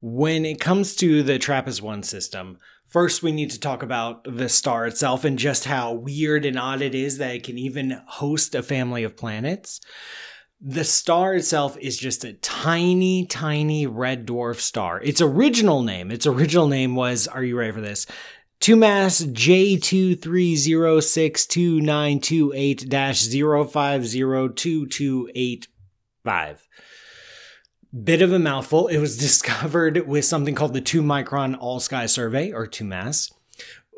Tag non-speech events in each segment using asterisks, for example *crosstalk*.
When it comes to the TRAPPIST-1 system, First, we need to talk about the star itself and just how weird and odd it is that it can even host a family of planets. The star itself is just a tiny, tiny red dwarf star. Its original name, its original name was, are you ready for this? mass j 23062928 0502285. Bit of a mouthful. It was *laughs* discovered with something called the 2 micron all sky survey or 2 mass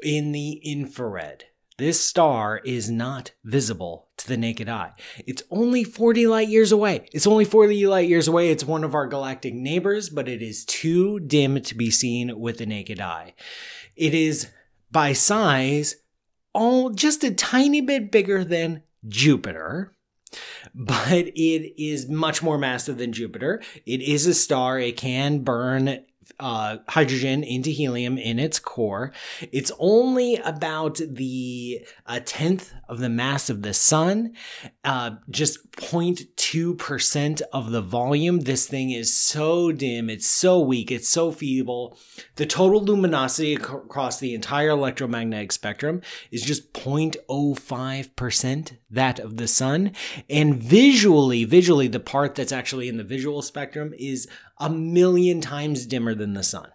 in the infrared. This star is not visible to the naked eye. It's only 40 light years away. It's only 40 light years away. It's one of our galactic neighbors, but it is too dim to be seen with the naked eye. It is by size all just a tiny bit bigger than Jupiter, but it is much more massive than Jupiter. It is a star. It can burn uh, hydrogen into helium in its core. It's only about the a uh, tenth of the mass of the sun, uh, just 0.2% of the volume. This thing is so dim, it's so weak, it's so feeble. The total luminosity across the entire electromagnetic spectrum is just 0.05% that of the sun. And visually, visually, the part that's actually in the visual spectrum is a million times dimmer than the sun.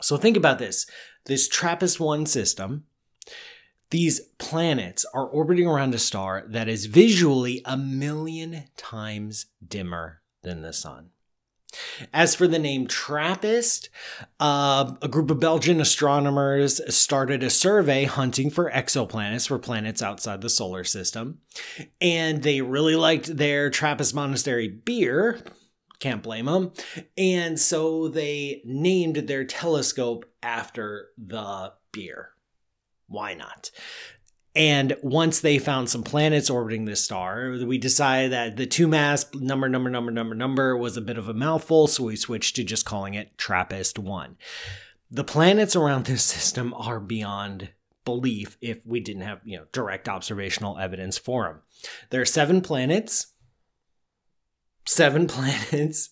So think about this this TRAPPIST 1 system, these planets are orbiting around a star that is visually a million times dimmer than the sun. As for the name TRAPPIST, uh, a group of Belgian astronomers started a survey hunting for exoplanets, for planets outside the solar system. And they really liked their TRAPPIST monastery beer, can't blame them. And so they named their telescope after the beer. Why not? And once they found some planets orbiting this star, we decided that the two mass number, number, number, number, number was a bit of a mouthful, so we switched to just calling it TRAPPIST 1. The planets around this system are beyond belief if we didn't have you know direct observational evidence for them. There are seven planets seven *laughs* planets.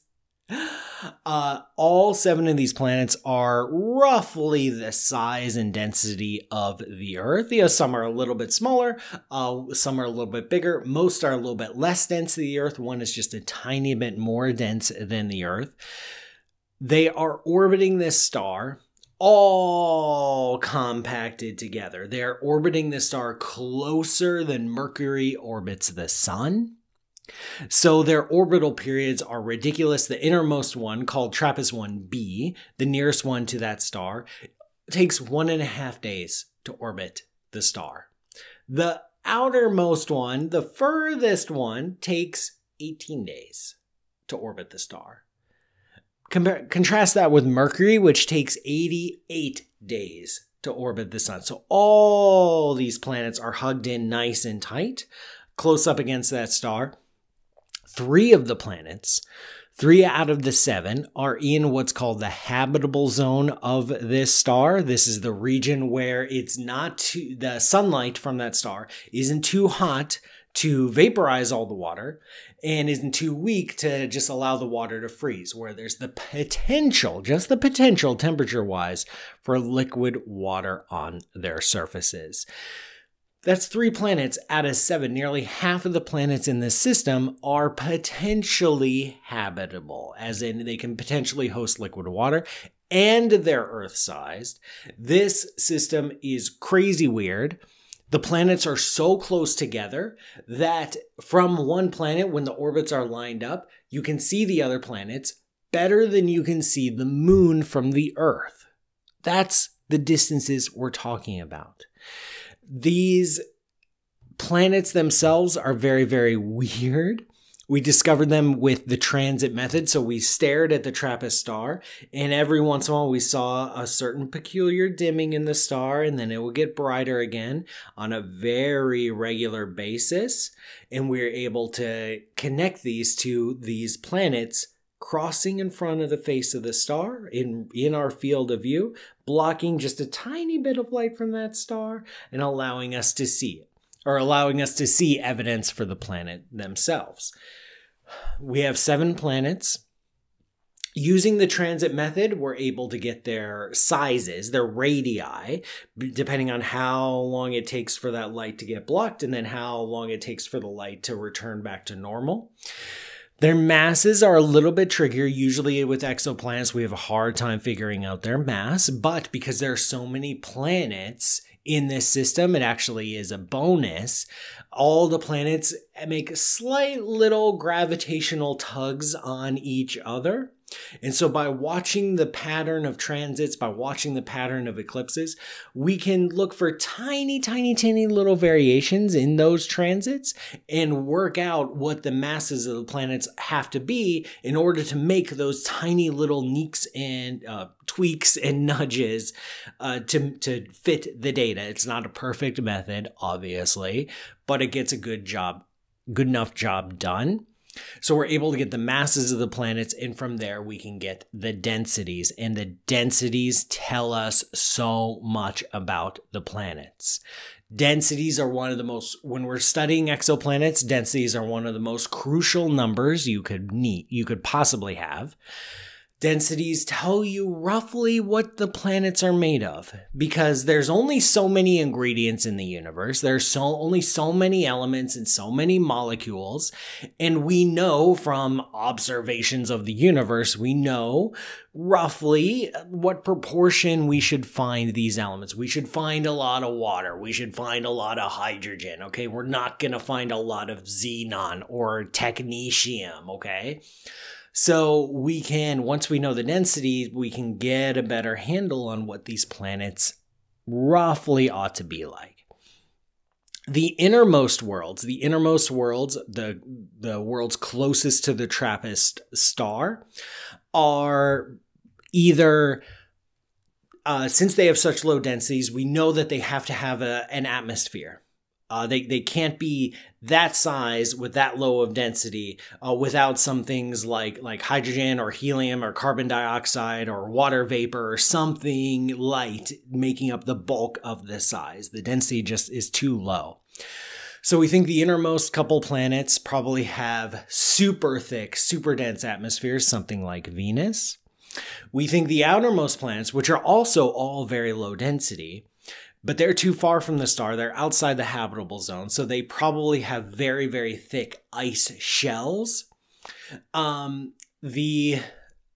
Uh, all seven of these planets are roughly the size and density of the Earth. You know, some are a little bit smaller, uh, some are a little bit bigger. Most are a little bit less dense than the Earth. One is just a tiny bit more dense than the Earth. They are orbiting this star all compacted together. They're orbiting the star closer than Mercury orbits the sun. So their orbital periods are ridiculous. The innermost one, called TRAPPIST 1b, the nearest one to that star, takes one and a half days to orbit the star. The outermost one, the furthest one, takes 18 days to orbit the star. contrast that with Mercury, which takes 88 days to orbit the sun. So all these planets are hugged in nice and tight, close up against that star. Three of the planets, three out of the seven, are in what's called the habitable zone of this star. This is the region where it's not too, the sunlight from that star isn't too hot to vaporize all the water and isn't too weak to just allow the water to freeze, where there's the potential, just the potential temperature wise, for liquid water on their surfaces. That's three planets out of seven. Nearly half of the planets in this system are potentially habitable, as in they can potentially host liquid water and they're Earth sized. This system is crazy weird. The planets are so close together that from one planet, when the orbits are lined up, you can see the other planets better than you can see the moon from the Earth. That's the distances we're talking about. These planets themselves are very, very weird. We discovered them with the transit method. So we stared at the TRAPPIST star, and every once in a while we saw a certain peculiar dimming in the star, and then it would get brighter again on a very regular basis. And we we're able to connect these to these planets crossing in front of the face of the star in in our field of view blocking just a tiny bit of light from that star and allowing us to see it or allowing us to see evidence for the planet themselves we have seven planets Using the transit method, we're able to get their sizes, their radii, depending on how long it takes for that light to get blocked and then how long it takes for the light to return back to normal. Their masses are a little bit trickier. Usually with exoplanets, we have a hard time figuring out their mass, but because there are so many planets in this system, it actually is a bonus. All the planets make slight little gravitational tugs on each other. And so, by watching the pattern of transits, by watching the pattern of eclipses, we can look for tiny, tiny, tiny little variations in those transits and work out what the masses of the planets have to be in order to make those tiny little neeks and uh, tweaks and *laughs* nudges uh, to, to fit the data. It's not a perfect method, obviously, but it gets a good job, good enough job done. So we're able to get the masses of the planets, and from there we can get the densities. And the densities tell us so much about the planets. Densities are one of the most, when we're studying exoplanets, densities are one of the most crucial numbers you could need, you could possibly have Densities tell you roughly what the planets are made of because there's only so many ingredients in the universe. There's so only so many elements and so many molecules. And we know from observations of the universe, we know roughly what proportion we should find these elements. We should find a lot of water. We should find a lot of hydrogen. Okay. We're not going to find a lot of xenon or technetium. Okay. So we can, once we know the density, we can get a better handle on what these planets roughly ought to be like. The innermost worlds, the innermost worlds, the, the worlds closest to the TRAPPIST star, are either uh, since they have such low densities, we know that they have to have a, an atmosphere. Uh, they they can't be that size with that low of density uh, without some things like like hydrogen or helium or carbon dioxide or water vapor or something light making up the bulk of the size. The density just is too low. So we think the innermost couple planets probably have super thick, super dense atmospheres, something like Venus. We think the outermost planets, which are also all very low density, but they're too far from the star, they're outside the habitable zone, so they probably have very, very thick ice shells. Um, the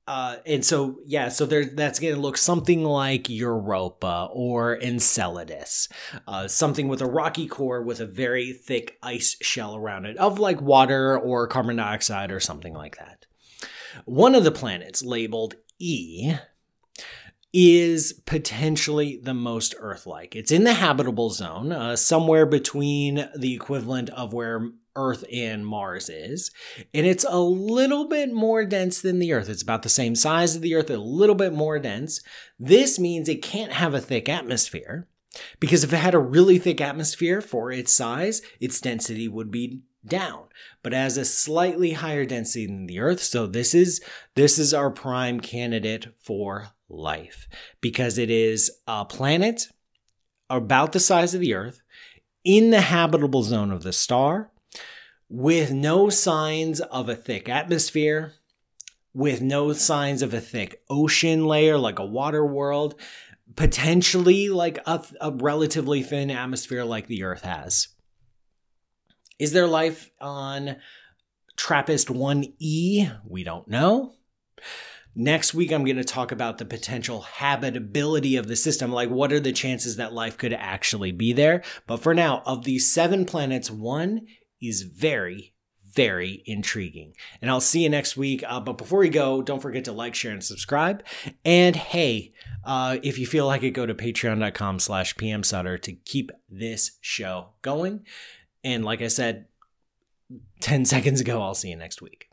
uh, and so yeah, so there that's going to look something like Europa or Enceladus, uh, something with a rocky core with a very thick ice shell around it of like water or carbon dioxide or something like that. One of the planets labeled E is potentially the most Earth like. It's in the habitable zone, uh, somewhere between the equivalent of where Earth and Mars is. And it's a little bit more dense than the Earth. It's about the same size as the Earth, a little bit more dense. This means it can't have a thick atmosphere because if it had a really thick atmosphere for its size, its density would be down, but has a slightly higher density than the Earth. So this is this is our prime candidate for life because it is a planet about the size of the Earth in the habitable zone of the star with no signs of a thick atmosphere, with no signs of a thick ocean layer like a water world, potentially like a, a relatively thin atmosphere like the Earth has. Is there life on TRAPPIST 1E? We don't know. Next week, I'm going to talk about the potential habitability of the system. Like, what are the chances that life could actually be there? But for now, of these seven planets, one is very, very intriguing. And I'll see you next week. Uh, but before we go, don't forget to like, share, and subscribe. And hey, uh, if you feel like it, go to patreon.com slash pmsutter to keep this show going. And like I said 10 seconds ago, I'll see you next week.